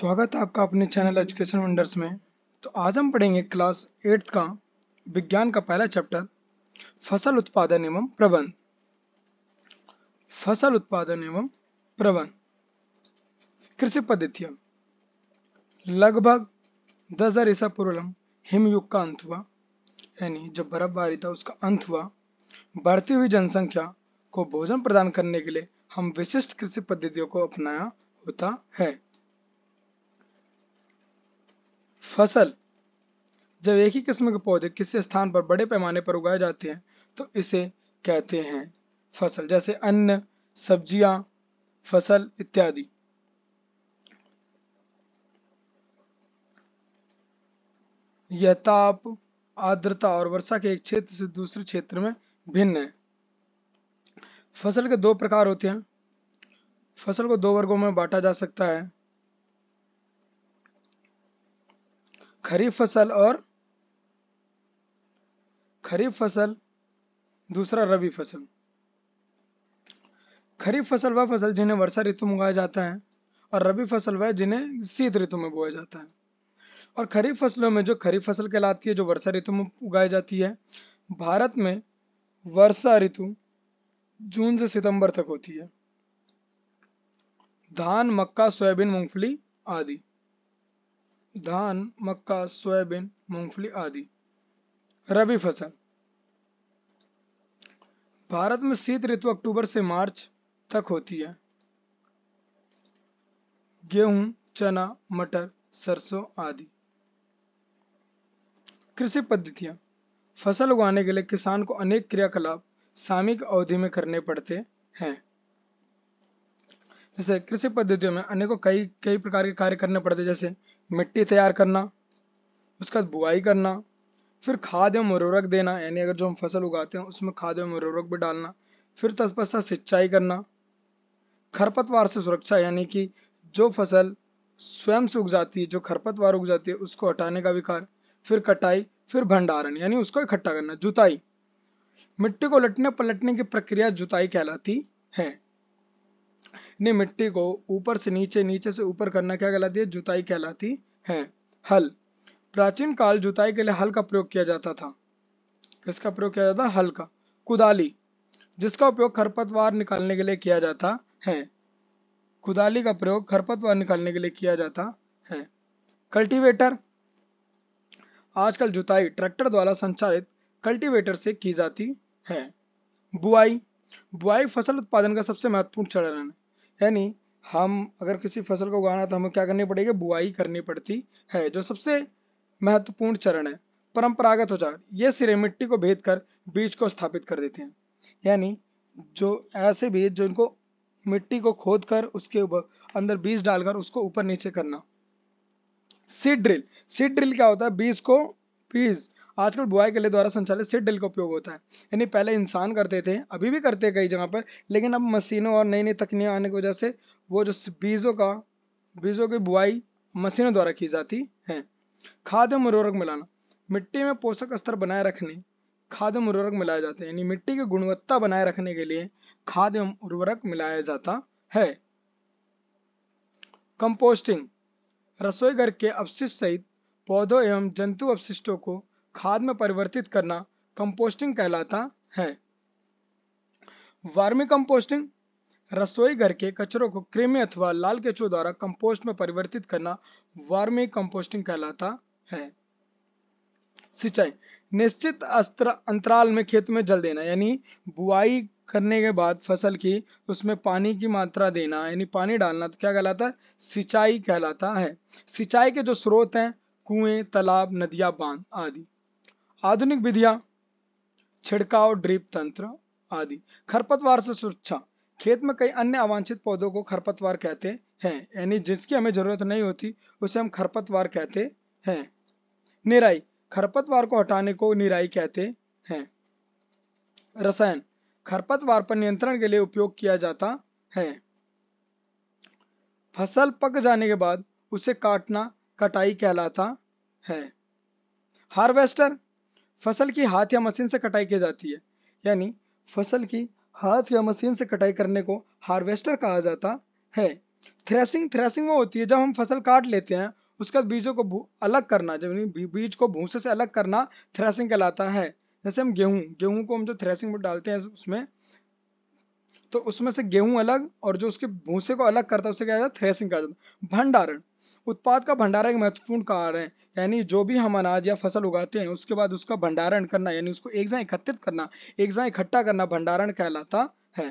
स्वागत है आपका अपने चैनल एजुकेशन वंडर्स में तो आज हम पढ़ेंगे क्लास एट्थ का विज्ञान का पहला चैप्टर फसल उत्पादन एवं प्रबंध फसल उत्पादन एवं प्रबंध कृषि पद्धतियां लगभग दस हजार ईसा पूर्व हिमयुग का अंत हुआ यानी जब बर्फबारी था उसका अंत हुआ बढ़ती हुई जनसंख्या को भोजन प्रदान करने के लिए हम विशिष्ट कृषि पद्धतियों को अपनाया होता है फसल जब एक ही किस्म के पौधे किसी स्थान पर बड़े पैमाने पर उगाए जाते हैं तो इसे कहते हैं फसल जैसे अन्न सब्जियां फसल इत्यादि यह ताप आर्द्रता और वर्षा के एक क्षेत्र से दूसरे क्षेत्र में भिन्न है फसल के दो प्रकार होते हैं फसल को दो वर्गों में बांटा जा सकता है खरीफ फसल और खरीफ फसल दूसरा रबी फसल खरीफ फसल वह फसल जिन्हें वर्षा ऋतु में उगाया जाता है और रबी फसल वह जिन्हें शीत ऋतु में बोया जाता है और खरीफ फसलों में जो खरीफ फसल कहलाती है जो वर्षा ऋतु में उगाई जाती है भारत में वर्षा ऋतु जून से सितंबर तक होती है धान मक्का सोयाबीन मूंगफली आदि धान मक्का सोयाबीन मूंगफली आदि रबी फसल भारत में शीत ऋतु अक्टूबर से मार्च तक होती है गेहूं चना मटर सरसों आदि कृषि पद्धतियां फसल उगाने के लिए किसान को अनेक क्रियाकलाप सामयिक अवधि में करने पड़ते हैं जैसे कृषि पद्धतियों में अनेकों कई कई प्रकार के कार्य करने पड़ते हैं जैसे मिट्टी तैयार करना उसका बुआई करना फिर खाद एवं उर्वरक देना यानी अगर जो हम फसल उगाते हैं उसमें खाद एवं उर्वरक भी डालना फिर तत्पश्चात सिंचाई करना खरपतवार से सुरक्षा यानी कि जो फसल स्वयं से उग जाती है जो खरपतवार उग जाती है उसको हटाने का विकार फिर कटाई फिर भंडारण यानी उसको इकट्ठा करना जुताई मिट्टी को लटने पलटने की प्रक्रिया जुताई कहलाती है अपनी मिट्टी को ऊपर से नीचे नीचे से ऊपर करना क्या कहलाती है जुताई कहलाती है हल प्राचीन काल जुताई के लिए हल का प्रयोग किया जाता था किसका प्रयोग किया जाता हल का कुदाली जिसका उपयोग खरपतवार निकालने के लिए किया जाता है कुदाली का प्रयोग खरपतवार निकालने के लिए किया जाता है कल्टीवेटर आजकल जुताई ट्रैक्टर द्वारा संचालित कल्टीवेटर से की जाती है बुआई बुआई फसल उत्पादन का सबसे महत्वपूर्ण चरण है यानी हम अगर किसी फसल को उगाना तो हमें क्या करनी पड़ेगी बुआई करनी पड़ती है जो सबसे महत्वपूर्ण चरण है परंपरागत औजार ये सिरे मिट्टी को भेद कर बीज को स्थापित कर देते हैं यानी जो ऐसे बीज जो इनको मिट्टी को खोद कर उसके ऊपर अंदर बीज डालकर उसको ऊपर नीचे करना सीड ड्रिल सीड ड्रिल क्या होता है बीज को बीज आजकल बुआई के लिए द्वारा संचालित सीड ड्रिल का उपयोग होता है यानी पहले इंसान करते थे अभी भी करते कई जगह पर लेकिन अब मशीनों और नई नई तकनीक आने की वजह से वो जो बीजों का बीजों की बुआई मशीनों द्वारा की जाती है खाद एवं उर्वरक मिलाना मिट्टी में पोषक स्तर बनाए रखने खाद एवं उर्वरक मिलाए जाते हैं यानी मिट्टी की गुणवत्ता बनाए रखने के लिए खाद एवं उर्वरक मिलाया जाता है कंपोस्टिंग रसोई घर के अवशिष्ट सहित पौधों एवं जंतु अपशिष्टों को खाद में परिवर्तित करना कंपोस्टिंग कहलाता है वार्मी कंपोस्टिंग रसोई घर के कचरों को कृमि अथवा लाल केचो द्वारा कंपोस्ट में परिवर्तित करना वार्मी कंपोस्टिंग कहलाता है सिंचाई निश्चित अस्त्र अंतराल में खेत में जल देना यानी बुआई करने के बाद फसल की उसमें पानी की मात्रा देना यानी पानी डालना तो क्या कहलाता है सिंचाई कहलाता है सिंचाई के जो स्रोत हैं कुएं तालाब नदियां बांध आदि आधुनिक विधियां छिड़काव ड्रीप तंत्र आदि खरपतवार से सुरक्षा खेत में कई अन्य अवांछित पौधों को खरपतवार कहते हैं यानी जिसकी हमें जरूरत नहीं होती उसे हम खरपतवार कहते हैं निराई खरपतवार को हटाने को निराई कहते हैं रसायन खरपतवार पर नियंत्रण के लिए उपयोग किया जाता है फसल पक जाने के बाद उसे काटना कटाई कहलाता है हार्वेस्टर फसल की हाथ या मशीन से कटाई की जाती है यानी फसल की हाथ या मशीन से कटाई करने को हार्वेस्टर कहा जाता है थ्रेसिंग थ्रेसिंग वो होती है जब हम फसल काट लेते हैं उसके बाद बीजों को अलग करना जब बीज को भूसे से अलग करना थ्रेसिंग कहलाता है जैसे हम गेहूँ गेहूँ को हम जो थ्रेसिंग में डालते हैं उसमें तो उसमें से गेहूँ अलग और जो उसके भूसे को अलग करता है उसे क्या जाता है थ्रेसिंग कहा जाता है भंडारण उत्पाद का भंडारण एक महत्वपूर्ण कार्य है यानी जो भी हम अनाज या फसल उगाते हैं उसके बाद उसका भंडारण करना यानी उसको एक जगह एकत्रित करना एक जगह इकट्ठा करना भंडारण कहलाता है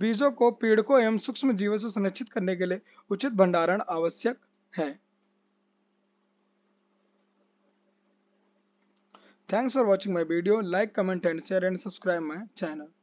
बीजों को पेड़ को एवं सूक्ष्म जीवों से संरक्षित करने के लिए उचित भंडारण आवश्यक है thanks for watching my video like comment and share and subscribe my channel